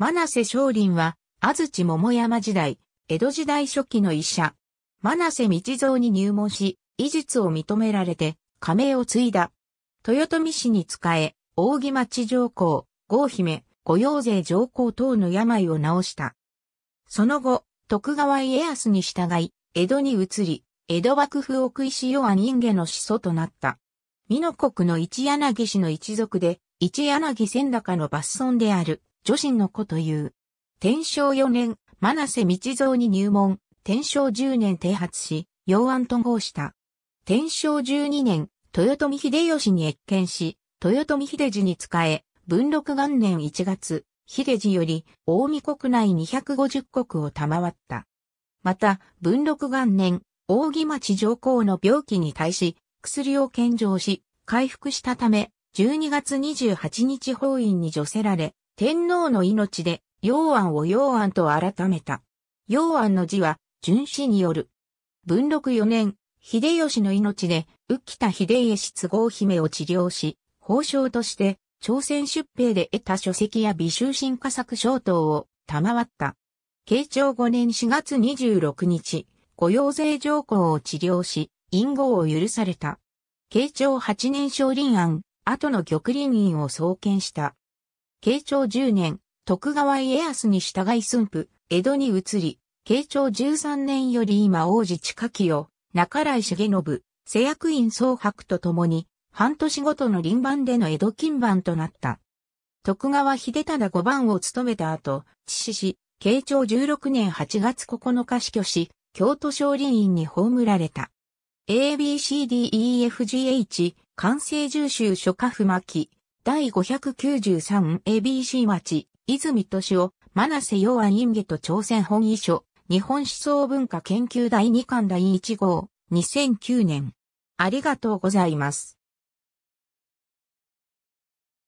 真瀬松林は、安土桃山時代、江戸時代初期の医者。真瀬道蔵に入門し、医術を認められて、仮名を継いだ。豊臣氏に仕え、扇町上皇、郷姫、御用税上皇等の病を治した。その後、徳川家康に従い、江戸に移り、江戸幕府奥石与は人下の始祖となった。美濃国の一柳氏の一族で、一柳千高の抜村である。女子の子という。天正4年、真瀬道蔵に入門、天正10年提発し、要案と合した。天正12年、豊臣秀吉に越見し、豊臣秀治に仕え、文禄元年1月、秀治より、大見国内250国を賜った。また、文禄元年、大木町上皇の病気に対し、薬を献上し、回復したため、12月28日法院に除せられ、天皇の命で、陽安を陽安と改めた。陽安の字は、巡子による。文禄四年、秀吉の命で、浮田秀家都合姫を治療し、法相として、朝鮮出兵で得た書籍や美修新化作小等を賜った。慶長五年四月二十六日、御用税上皇を治療し、隠号を許された。慶長八年少林案、後の玉林院を創建した。慶長10年、徳川家康に従い駿府、江戸に移り、慶長13年より今王子近清、中来重信、世役院総白と共に、半年ごとの臨番での江戸金番となった。徳川秀忠五番を務めた後、父し、慶長16年8月9日死去し、京都少林院に葬られた。ABCDEFGH、完成重修諸家不巻、第 593ABC 町、泉敏夫、セ瀬洋インゲと朝鮮本遺書、日本思想文化研究第2巻第1号、2009年。ありがとうございます。